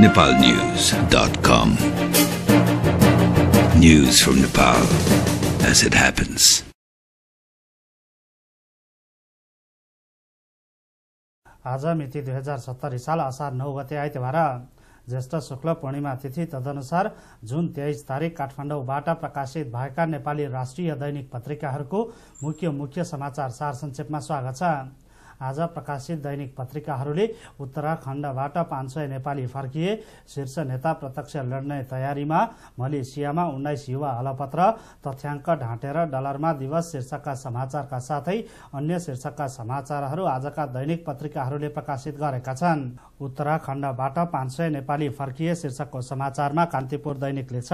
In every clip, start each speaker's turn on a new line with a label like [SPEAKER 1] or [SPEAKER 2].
[SPEAKER 1] nepalnews.com. News from Nepal as it happens. आज मिति दुई हजार सत्तरी साल असार नौ गते आइतबार ज्येष्ठ शुक्ल पूर्णिमा तिथि तदनुसार जुन तेइस तारिक काठमाडौँबाट प्रकाशित भएका नेपाली राष्ट्रिय दैनिक पत्रिकाहरूको मुख्य मुख्य समाचार सार संक्षेपमा स्वागत छ आज प्रकाशित दैनिक पत्रिकाहरूले उत्तराखण्डबाट पाँच सय नेपाली फर्किए शीर्ष नेता प्रत्यक्ष लड्ने तयारीमा मलेसियामा उन्नाइस युवा हलपत्र तथ्याङ्क ढाँटेर डलरमा दिवस शीर्षकका समाचारका साथै अन्य शीर्षकका समाचारहरू आजका दैनिक पत्रिकाहरूले प्रकाशित गरेका छन् उत्तराखण्डबाट पाँच सय नेपाली फर्किए शीर्षकको समाचारमा कान्तिपुर दैनिकले छ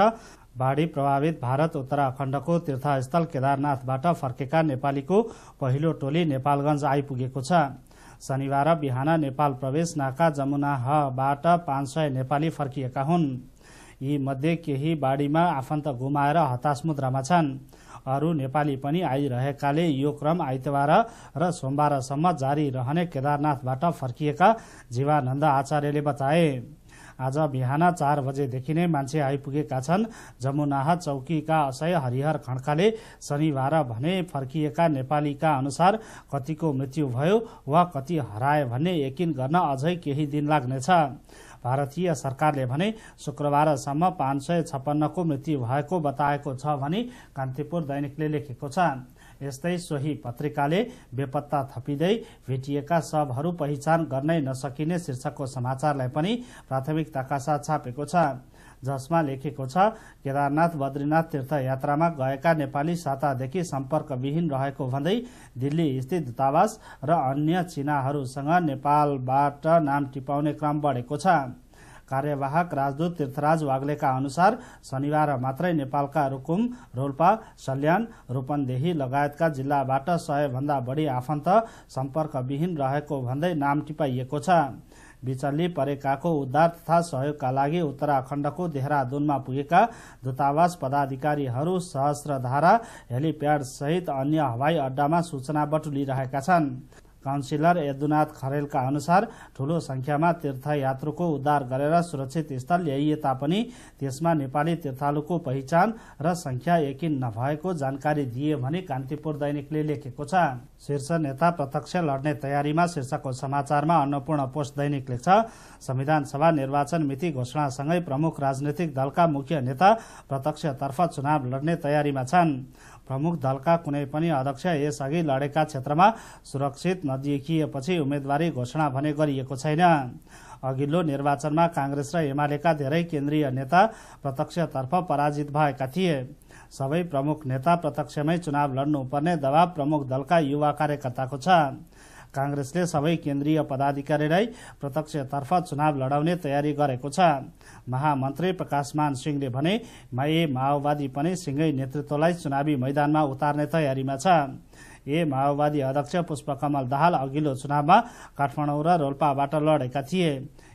[SPEAKER 1] बाढी प्रभावित भारत उत्तराखण्डको तीर्थस्थल केदारनाथबाट फर्केका नेपालीको पहिलो टोली नेपालगंज आइपुगेको छ शनिबार बिहान नेपाल प्रवेश नाका जमुनाहबाट पाँच सय नेपाली फर्किएका हुन् यी मध्ये केही बाढीमा आफन्त गुमाएर हताश मुद्रामा छन् अरू नेपाली पनि आइरहेकाले यो क्रम आइतबार र सोमबारसम्म जारी रहने केदारनाथबाट फर्किएका जीवानन्द आचार्यले बताए आज बिहान चार बजेदेखि नै मान्छे आइपुगेका छन् जमुनाह चौकीका असय हरिहर खड्काले शनिबार भने फर्किएका नेपालीका अनुसार कतिको मृत्यु भयो वा कति हराए भन्ने यकिन गर्न अझै केही दिन लाग्नेछ भारतीय सरकारले भने शुक्रबारसम्म पाँच सय छप्पन्नको मृत्यु भएको बताएको छ भने कान्तिपुर दैनिकले लेखेको छ यस्तै सोही पत्रिकाले बेपत्ता थपिँदै भेटिएका शबहरू पहिचान गर्नै नसकिने शीर्षकको समाचारलाई पनि प्राथमिकताका साथ छापेको छ जसमा लेखेको छ केदारनाथ बद्रीनाथ तीर्थयात्रामा गएका नेपाली सातादेखि सम्पर्कविहीन रहेको भन्दै दिल्ली स्थित दूतावास र अन्य चिनाहरूसँग नेपालबाट नाम टिपाउने क्रम बढेको छ कार्यवाहक राजदूत तीर्थराज वाग्लेका अनुसार शनिबार मात्रै नेपालका रुकुम रोल्पा सल्यान रूपन्देही लगायतका जिल्लाबाट सयभन्दा बढी आफन्त सम्पर्कविहीन रहेको भन्दै नाम टिपाइएको छ विचल्ली परेकाको उद्धार तथा सहयोगका लागि उत्तराखण्डको देहरादूनमा पुगेका दूतावास पदाधिकारीहरू सहस्रधारा हेलिप्याड सहित अन्य हवाई अड्डामा सूचना बटुलिरहेका छन् काउन्सिलर यदुनाथ खरेलका अनुसार ठूलो संख्यामा तीर्थयात्रुको उद्धार गरेर सुरक्षित स्थल ल्याइए तापनि त्यसमा नेपाली तीर्थालुको पहिचान र संख्या यकिन नभएको जानकारी दिए भने कान्तिपुर दैनिकले लेखेको छ शीर्ष नेता प्रत्यक्ष लड्ने तयारीमा शीर्षकको समाचारमा अन्नपूर्ण पोस्ट दैनिक लेख्छ संविधान सभा निर्वाचन मिति घोषणासँगै प्रमुख राजनैतिक दलका मुख्य नेता प्रत्यक्षतर्फ चुनाव लड्ने तयारीमा छन् प्रमुख दलका कुनै पनि अध्यक्ष यसअघि लडेका क्षेत्रमा सुरक्षित नदेखिएपछि उम्मेद्वारी घोषणा भने गरिएको छैन अघिल्लो निर्वाचनमा काङ्ग्रेस र एमालेका धेरै केन्द्रीय नेता प्रत्यक्षतर्फ पराजित भएका थिए सबै प्रमुख नेता प्रत्यक्षमै चुनाव लड्नुपर्ने दबाव प्रमुख दलका युवा कार्यकर्ताको छ काङ्ग्रेसले सबै केन्द्रीय पदाधिकारीलाई प्रत्यक्षतर्फ चुनाव लडाउने तयारी गरेको छ महामन्त्री प्रकाशमान सिंहले भने माए माओवादी पनि सिंहै नेतृत्वलाई चुनावी मैदानमा उतार्ने तयारीमा छ ए माओवादी अध्यक्ष पुष्पकमल दाहाल अघिल्लो चुनावमा काठमाडौँ र रोल्पाबाट लडेका थिए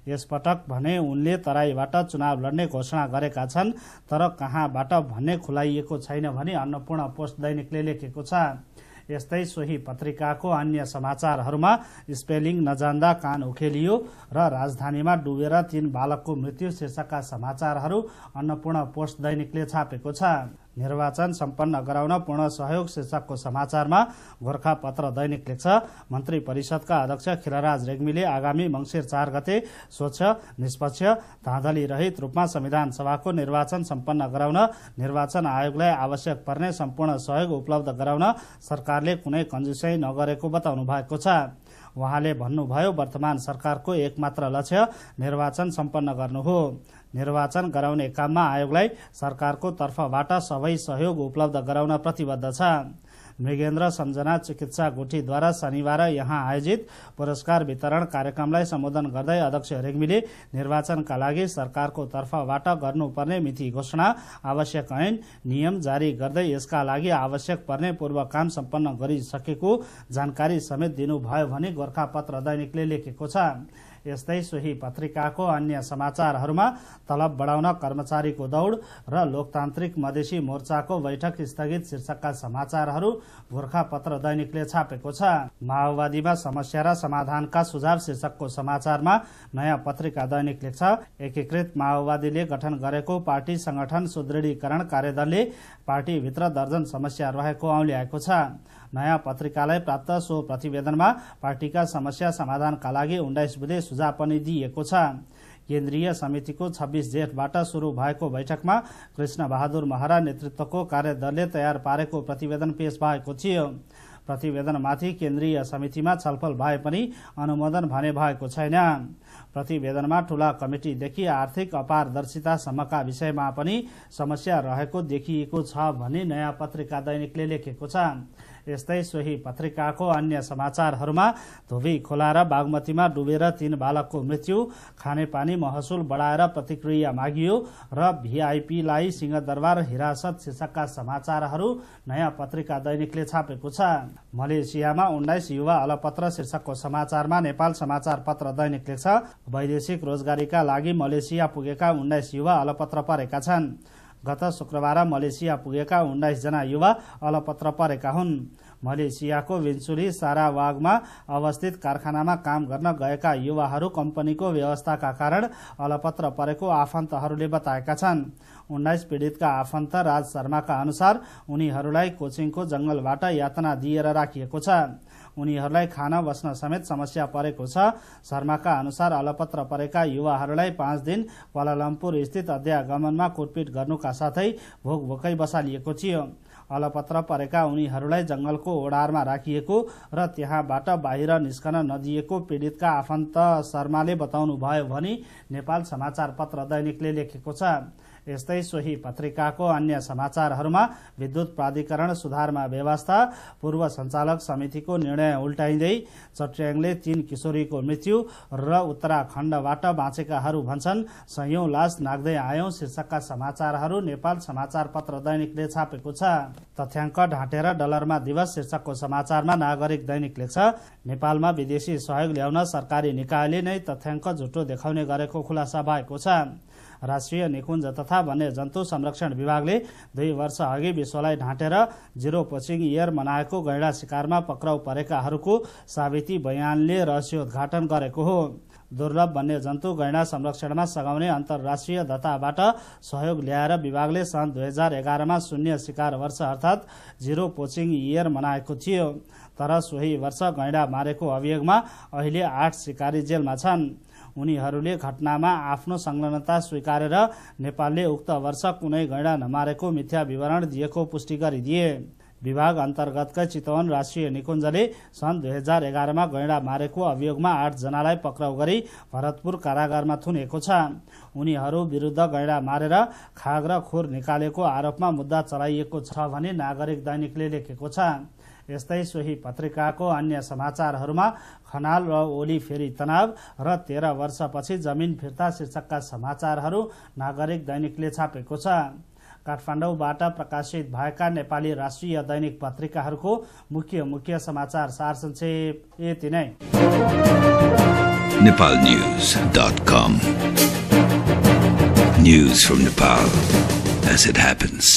[SPEAKER 1] यसपटक भने उनले तराईबाट चुनाव लड्ने घोषणा गरेका छन् तर कहाँबाट भन्ने खुलाइएको छैन भने अन्नपूर्ण पोस्ट दैनिकले लेखेको छ यस्तै सोही पत्रिकाको अन्य समाचारहरूमा स्पेलिङ नजान्दा कान उखेलियो र राजधानीमा डुबेर तीन बालकको मृत्यु शीर्षकका समाचारहरू अन्नपूर्ण पोस्ट दैनिकले छापेको छ निर्वाचन सम्पन्न गराउन पूर्ण सहयोग शीर्षकको समाचारमा गोर्खा पत्र दैनिक लेख्छ मन्त्री परिषदका अध्यक्ष खिलराज रेग्मीले आगामी मङ्सिर चार गते स्वच्छ निष्पक्ष धाँधली रहित रूपमा संविधान सभाको निर्वाचन सम्पन्न गराउन निर्वाचन आयोगलाई आवश्यक पर्ने सम्पूर्ण सहयोग उपलब्ध गराउन सरकारले कुनै कन्जुसै नगरेको बताउनु भएको छ उहाँले भन्नुभयो वर्तमान सरकारको एकमात्र लक्ष्य निर्वाचन सम्पन्न गर्नु हो निर्वाचन गराउने काममा आयोगलाई सरकारको तर्फबाट सबै सहयोग उपलब्ध गराउन प्रतिबद्ध छ मृगेन्द्र सम्झना चिकित्सा गुठीद्वारा शनिबार यहाँ आयोजित पुरस्कार वितरण कार्यक्रमलाई सम्बोधन गर्दै अध्यक्ष रेग्मीले निर्वाचनका लागि सरकारको तर्फबाट गर्नुपर्ने मिति घोषणा आवश्यक ऐन नियम जारी गर्दै यसका लागि आवश्यक पर्ने पूर्व काम सम्पन्न गरिसकेको जानकारी समेत दिनुभयो भने गोर्खापत्र दैनिकले लेखेको छ यस्तै सोही पत्रिकाको अन्य समाचारहरूमा तलब बढाउन कर्मचारीको दौड र लोकतान्त्रिक मधेसी मोर्चाको बैठक स्थगित शीर्षकका समाचारहरू पत्र दैनिकले छापेको छ माओवादीमा समस्या र समाधानका सुझाव शीर्षकको समाचारमा नयाँ पत्रिका दैनिक लेख्छ एकीकृत माओवादीले गठन गरेको पार्टी संगठन सुदृढीकरण कार्यदलले पार्टीभित्र दर्जन समस्या रहेको औल्याएको छ नयाँ पत्रिकालाई प्राप्त सो प्रतिवेदनमा पार्टीका समस्या समाधानका लागि उन्नाइस बुधे सुझाव पनि दिइएको छ केन्द्रीय समितिको छब्बिस जेठबाट सुरु भएको बैठकमा कृष्ण बहादुर महरा नेतृत्वको कार्यदलले तयार पारेको प्रतिवेदन पेश भएको थियो प्रतिवेदनमाथि केन्द्रीय समितिमा छलफल भए पनि अनुमोदन भने भएको छैन प्रतिवेदनमा ठुला कमिटीदेखि आर्थिक अपारदर्शितासम्मका विषयमा पनि समस्या रहेको देखिएको छ भनी नयाँ पत्रिका दैनिकले लेखेको छ यस्तै सोही पत्रिकाको अन्य समाचारहरूमा धोबी खोला र बागमतीमा डुबेर तीन बालकको मृत्यु खानेपानी महसुल बढाएर प्रतिक्रिया मागियो र भिआइपीलाई सिंहदरबार हिरासत शीर्षकका समाचारहरू नयाँ पत्रिका दैनिकले छापेको छ मलेसियामा उन्नाइस युवा अलपत्र शीर्षकको समाचारमा नेपाल समाचार पत्र दैनिक लेख्छ वैदेशिक रोजगारीका लागि मलेसिया पुगेका उन्नाइस युवा अलपत्र परेका छन् गत शुक्रबार मलेसिया पुगेका उन्नाइसजना युवा अलपत्र परेका हुन् मलेसियाको विन्सुरी सारावागमा अवस्थित कारखानामा काम गर्न गएका युवाहरू कम्पनीको व्यवस्थाका कारण अलपत्र परेको आफन्तहरूले बताएका छन् उन्नाइस पीडितका आफन्त राज शर्माका अनुसार उनीहरूलाई कोचिङको जंगलबाट यातना दिएर राखिएको छ उनीहरूलाई खान बस्न समेत समस्या परेको छ शर्माका अनुसार अलपत्र परेका युवाहरूलाई पाँच दिन क्वालालम्पुर स्थित अध्यागमनमा कुटपिट गर्नुका साथै भोक भोकै बसालिएको थियो अलपत्र परेका उनीहरूलाई जंगलको ओडारमा राखिएको र त्यहाँबाट बाहिर निस्कन नदिएको पीडितका आफन्त शर्माले बताउनुभयो भनी नेपाल समाचार पत्र दैनिकले लेखेको छ यस्तै सोही पत्रिकाको अन्य समाचारहरूमा विद्युत प्राधिकरण सुधारमा व्यवस्था पूर्व सञ्चालक समितिको निर्णय उल्टाइँदै चट्याङले तीन किशोरीको मृत्यु र उत्तराखण्डबाट बाँचेकाहरू भन्छन् सयौं लास नाग्दै आयौं शीर्षकका समाचारहरू नेपाल समाचार पत्र दैनिकले छापेको छ तथ्याङ्क ढाँटेर डलरमा दिवस शीर्षकको समाचारमा नागरिक दैनिक लेख्छ नेपालमा विदेशी सहयोग ल्याउन सरकारी निकायले नै तथ्याङ्क झुटो देखाउने गरेको खुलासा भएको छ राष्ट्रिय निकुञ्ज तथा तथा भन्ने जन्तु संरक्षण विभागले दुई वर्ष अघि विश्वलाई ढाँटेर जिरो पोचिङ इयर मनाएको गैडा शिकारमा पक्राउ परेकाहरूको साबिती बयानले रहस्योद्घाटन गरेको हो दुर्लभ जन्तु गैंडा संरक्षणमा सघाउने अन्तर्राष्ट्रिय दताबाट सहयोग ल्याएर विभागले सन् दुई हजार एघारमा शून्य शिकार वर्ष अर्थात जिरो पोचिङ इयर मनाएको थियो तर सोही वर्ष गैंडा मारेको अभियोगमा अहिले आठ शिकारी जेलमा छन् उनीहरूले घटनामा आफ्नो संलग्नता स्वीकारेर नेपालले उक्त वर्ष कुनै गैँडा नमारेको मिथ्या विवरण दिएको पुष्टि गरिदिए विभाग अन्तर्गतका चितवन राष्ट्रिय निकुञ्जले सन् दुई हजार एघारमा गैँडा मारेको अभियोगमा आठजनालाई पक्राउ गरी भरतपुर कारागारमा थुनेको छ उनीहरू विरुद्ध गैँडा मारेर खाग र खोर निकालेको आरोपमा मुद्दा चलाइएको छ भने नागरिक दैनिकले लेखेको छ यस्तै सोही पत्रिकाको अन्य समाचारहरूमा खनाल र ओली फेरि तनाव र तेह्र वर्षपछि जमिन फिर्ता शीर्षकका समाचारहरू नागरिक दैनिकले छापेको छ काठमाडौँबाट प्रकाशित भएका नेपाली राष्ट्रिय दैनिक पत्रिकाहरूको मुख्य मुख्य समाचार सार संक्षेप यति नै News from Nepal as it happens.